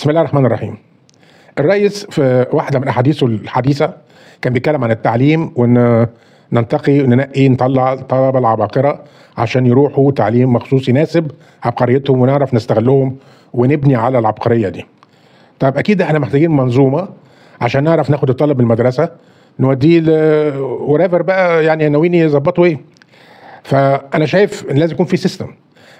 بسم الله الرحمن الرحيم الرئيس في واحدة من أحاديثه الحديثة كان بيتكلم عن التعليم وإن ننتقي ننقي إيه، نطلع الطلبة العباقرة عشان يروحوا تعليم مخصوص يناسب عبقريتهم ونعرف نستغلهم ونبني على العبقرية دي طب أكيد احنا محتاجين منظومة عشان نعرف ناخد الطالب من المدرسة نوديه ورافر بقى يعني ناويين يظبطوا ايه فانا شايف ان لازم يكون في سيستم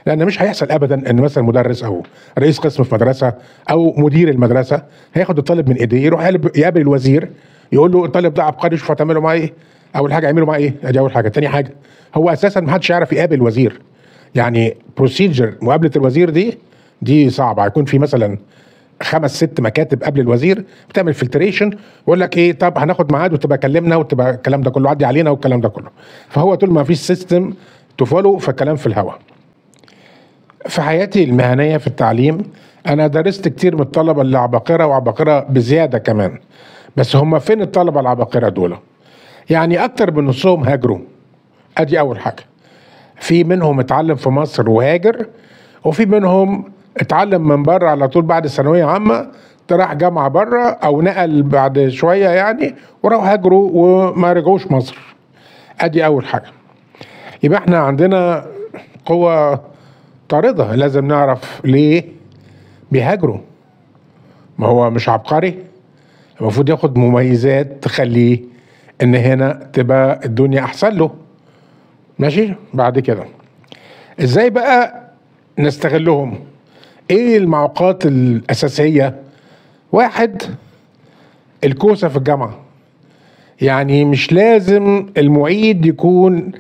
لان مش هيحصل ابدا ان مثلا مدرس او رئيس قسم في مدرسه او مدير المدرسه هياخد الطالب من ايديه يروح يقابل الوزير يقول له الطالب ده عبقري شوف هتعمله معاه ايه اول حاجه اعمله معاه ايه ادي اول حاجه تاني حاجه هو اساسا ما حدش يعرف يقابل الوزير يعني بروسيجر مقابله الوزير دي دي صعبه هيكون في مثلا خمس ست مكاتب قبل الوزير بتعمل فلتريشن ويقول لك ايه طب هناخد ميعاد وتبقى كلمنا وتبقى الكلام ده كله عدي علينا والكلام ده كله فهو طول ما فيش سيستم تفولو فالكلام في الهواء في حياتي المهنيه في التعليم انا درست كتير من الطلبه اللي عباقره وعباقره بزياده كمان بس هم فين الطلبه العباقره دول يعني اكتر من نصهم هاجروا ادي اول حاجه في منهم اتعلم في مصر وهاجر وفي منهم اتعلم من بره على طول بعد ثانويه عامه راح جامعه بره او نقل بعد شويه يعني وراحوا هاجروا وما رجعوش مصر ادي اول حاجه يبقى احنا عندنا قوه معترضة لازم نعرف ليه بيهاجروا ما هو مش عبقري المفروض ياخد مميزات تخليه ان هنا تبقى الدنيا احسن له ماشي بعد كده ازاي بقى نستغلهم ايه المعوقات الاساسيه واحد الكوسه في الجامعه يعني مش لازم المعيد يكون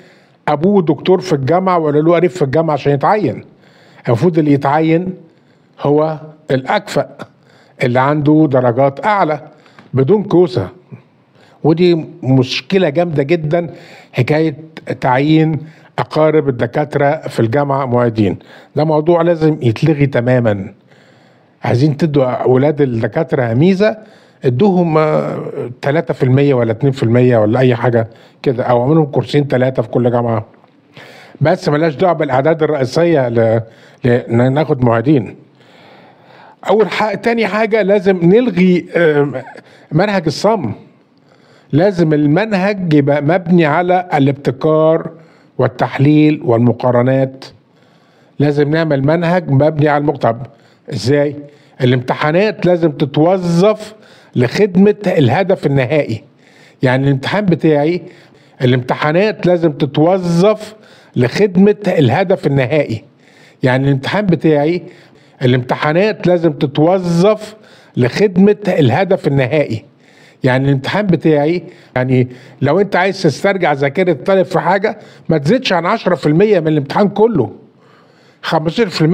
ابوه دكتور في الجامعه ولا له قريب في الجامعه عشان يتعين المفروض اللي يتعين هو الأكفأ اللي عنده درجات أعلى بدون كوسة ودي مشكلة جامدة جدا حكاية تعيين أقارب الدكاترة في الجامعة معيدين ده موضوع لازم يتلغي تماما عايزين تدوا أولاد الدكاترة ميزة ادوهم 3% آه، ولا 2% ولا أي حاجة كده أو اعملهم كورسين ثلاثة في كل جامعة بس ملاش دعوه بالاعداد الرئيسيه ل... لناخد معيدين اول حاجه تاني حاجه لازم نلغي منهج الصم لازم المنهج يبقى مبني على الابتكار والتحليل والمقارنات لازم نعمل منهج مبني على المقطع ازاي الامتحانات لازم تتوظف لخدمه الهدف النهائي يعني الامتحان بتاعي الامتحانات لازم تتوظف لخدمه الهدف النهائي يعني الامتحان بتاعي الامتحانات لازم تتوظف لخدمه الهدف النهائي يعني الامتحان بتاعي يعني لو انت عايز تسترجع ذاكره الطالب في حاجه ما تزيدش عن 10% من الامتحان كله 15%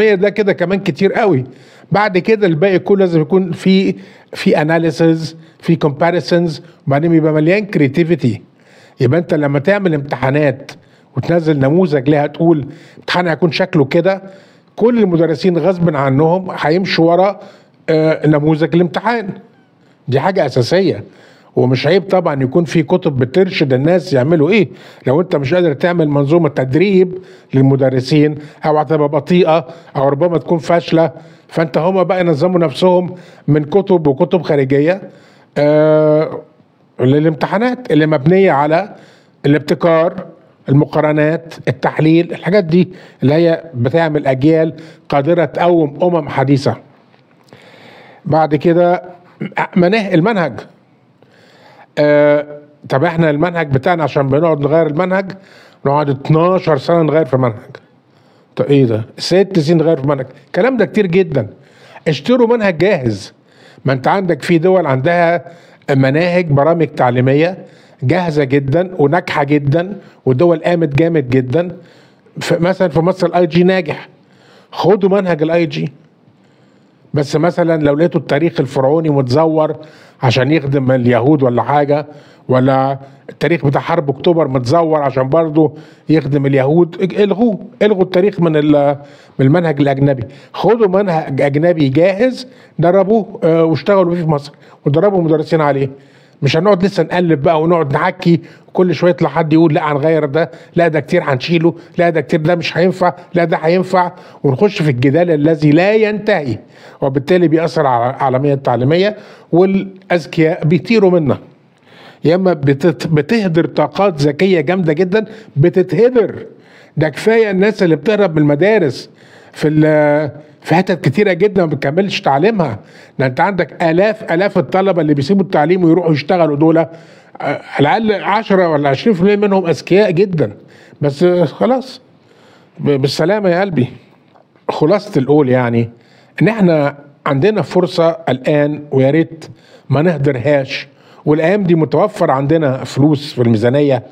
ده كده كمان كتير قوي بعد كده الباقي كله لازم يكون في في اناليسز في كومباريسنز وبعدين يبقى مليان كريتيفيتي يبقى انت لما تعمل امتحانات وتنزل نموذج لها تقول امتحان هيكون شكله كده كل المدرسين غصب عنهم هيمشوا ورا آه، نموذج الامتحان دي حاجة أساسية ومش عيب طبعا يكون في كتب بترشد الناس يعملوا ايه لو انت مش قادر تعمل منظومه تدريب للمدرسين او هتبقى بطيئه او ربما تكون فاشله فانت هما بقى ينظموا نفسهم من كتب وكتب خارجيه آه للامتحانات اللي مبنيه على الابتكار المقارنات التحليل الحاجات دي اللي هي بتعمل اجيال قادره تقوم امم حديثه بعد كده منه المنهج آه طب احنا المنهج بتاعنا عشان بنقعد نغير المنهج نقعد 12 سنه نغير في منهج طب ايه ده ست سنين نغير في منهج الكلام ده كتير جدا اشتروا منهج جاهز ما انت عندك في دول عندها مناهج برامج تعليميه جاهزه جدا وناجحه جدا والدول قامت جامد جدا في مثلا في مصر الاي جي ناجح خدوا منهج الاي جي بس مثلا لو لقيتوا التاريخ الفرعوني متزور عشان يخدم اليهود ولا حاجه ولا التاريخ بتاع حرب اكتوبر متزور عشان برضه يخدم اليهود الغوه الغوا التاريخ من من المنهج الاجنبي خدوا منهج اجنبي جاهز دربوه آه، واشتغلوا فيه في مصر ودربوا مدرسين عليه مش هنقعد لسه نقلب بقى ونقعد نحكي كل شويه يطلع حد يقول لا هنغير ده لا ده كتير هنشيله لا ده كتير ده مش هينفع لا ده هينفع ونخش في الجدال الذي لا ينتهي وبالتالي بيأثر على العالميه التعليميه والاذكياء بيطيروا منها يا اما بتهدر طاقات ذكيه جامده جدا بتتهدر ده كفايه الناس اللي بتهرب من المدارس في في حتت كتيره جدا ما بتكملش تعليمها ده انت عندك الاف الاف الطلبه اللي بيسيبوا التعليم ويروحوا يشتغلوا دول آه، على الاقل 10 ولا 20% منهم اذكياء جدا بس خلاص بالسلامه يا قلبي خلاصه القول يعني ان احنا عندنا فرصه الان ويا ريت ما نهدرهاش والايام دي متوفر عندنا فلوس في الميزانيه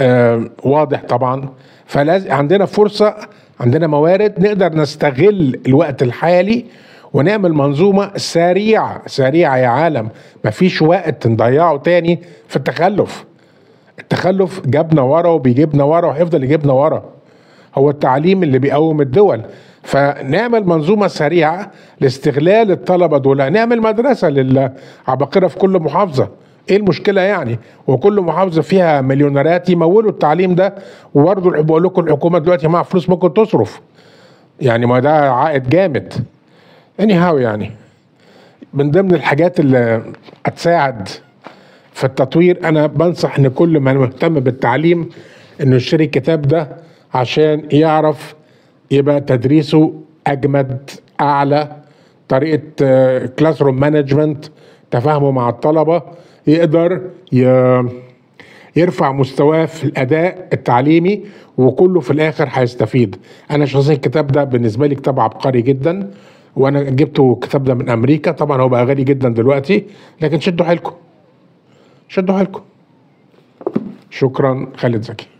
آه، واضح طبعا فعندنا فرصه عندنا موارد نقدر نستغل الوقت الحالي ونعمل منظومة سريعة سريعة يا عالم مفيش وقت نضيعه تاني في التخلف التخلف جابنا ورا وبيجيبنا ورا وهيفضل يجيبنا ورا هو التعليم اللي بيقوم الدول فنعمل منظومة سريعة لاستغلال الطلبة دول نعمل مدرسة للعباقرة في كل محافظة ايه المشكله يعني وكل محافظه فيها مليونيرات يمولوا التعليم ده وبرضه بقول لكم الحكومه دلوقتي مع فلوس ممكن تصرف يعني ما ده عائد جامد اني هاو يعني من ضمن الحاجات اللي هتساعد في التطوير انا بنصح ان كل من مهتم بالتعليم انه يشتري الكتاب ده عشان يعرف يبقى تدريسه اجمد اعلى طريقه كلاس روم مانجمنت تفاهمه مع الطلبه يقدر يرفع مستواه في الاداء التعليمي وكله في الاخر هيستفيد انا شخصيا الكتاب ده بالنسبه لي كتاب عبقري جدا وانا جبته الكتاب ده من امريكا طبعا هو بقى غالي جدا دلوقتي لكن شدوا حيلكم شدوا حيلكم شكرا خالد زكي